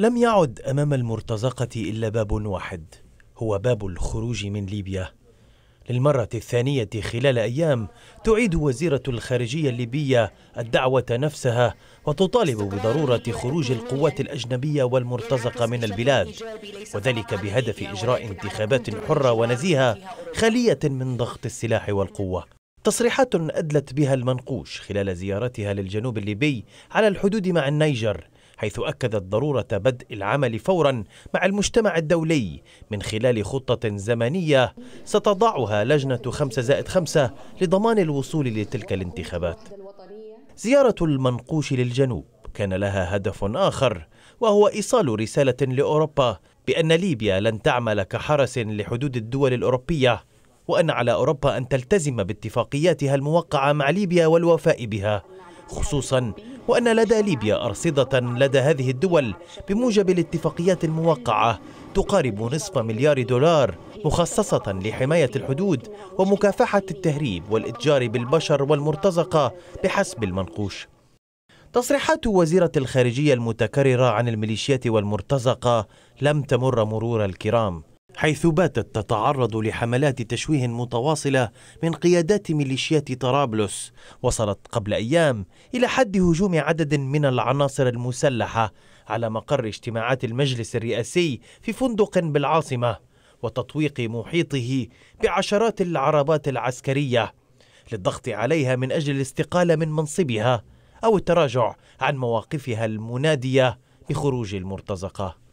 لم يعد امام المرتزقه الا باب واحد هو باب الخروج من ليبيا للمره الثانيه خلال ايام تعيد وزيره الخارجيه الليبيه الدعوه نفسها وتطالب بضروره خروج القوات الاجنبيه والمرتزقه من البلاد وذلك بهدف اجراء انتخابات حره ونزيهه خاليه من ضغط السلاح والقوه تصريحات أدلت بها المنقوش خلال زيارتها للجنوب الليبي على الحدود مع النيجر حيث أكدت ضرورة بدء العمل فورا مع المجتمع الدولي من خلال خطة زمنية ستضعها لجنة 5 زائد 5 لضمان الوصول لتلك الانتخابات زيارة المنقوش للجنوب كان لها هدف آخر وهو إيصال رسالة لأوروبا بأن ليبيا لن تعمل كحرس لحدود الدول الأوروبية وأن على أوروبا أن تلتزم باتفاقياتها الموقعة مع ليبيا والوفاء بها خصوصا وأن لدى ليبيا أرصدة لدى هذه الدول بموجب الاتفاقيات الموقعة تقارب نصف مليار دولار مخصصة لحماية الحدود ومكافحة التهريب والإتجار بالبشر والمرتزقة بحسب المنقوش تصريحات وزيرة الخارجية المتكررة عن الميليشيات والمرتزقة لم تمر مرور الكرام حيث باتت تتعرض لحملات تشويه متواصلة من قيادات ميليشيات طرابلس وصلت قبل أيام إلى حد هجوم عدد من العناصر المسلحة على مقر اجتماعات المجلس الرئاسي في فندق بالعاصمة وتطويق محيطه بعشرات العربات العسكرية للضغط عليها من أجل الاستقالة من منصبها أو التراجع عن مواقفها المنادية بخروج المرتزقة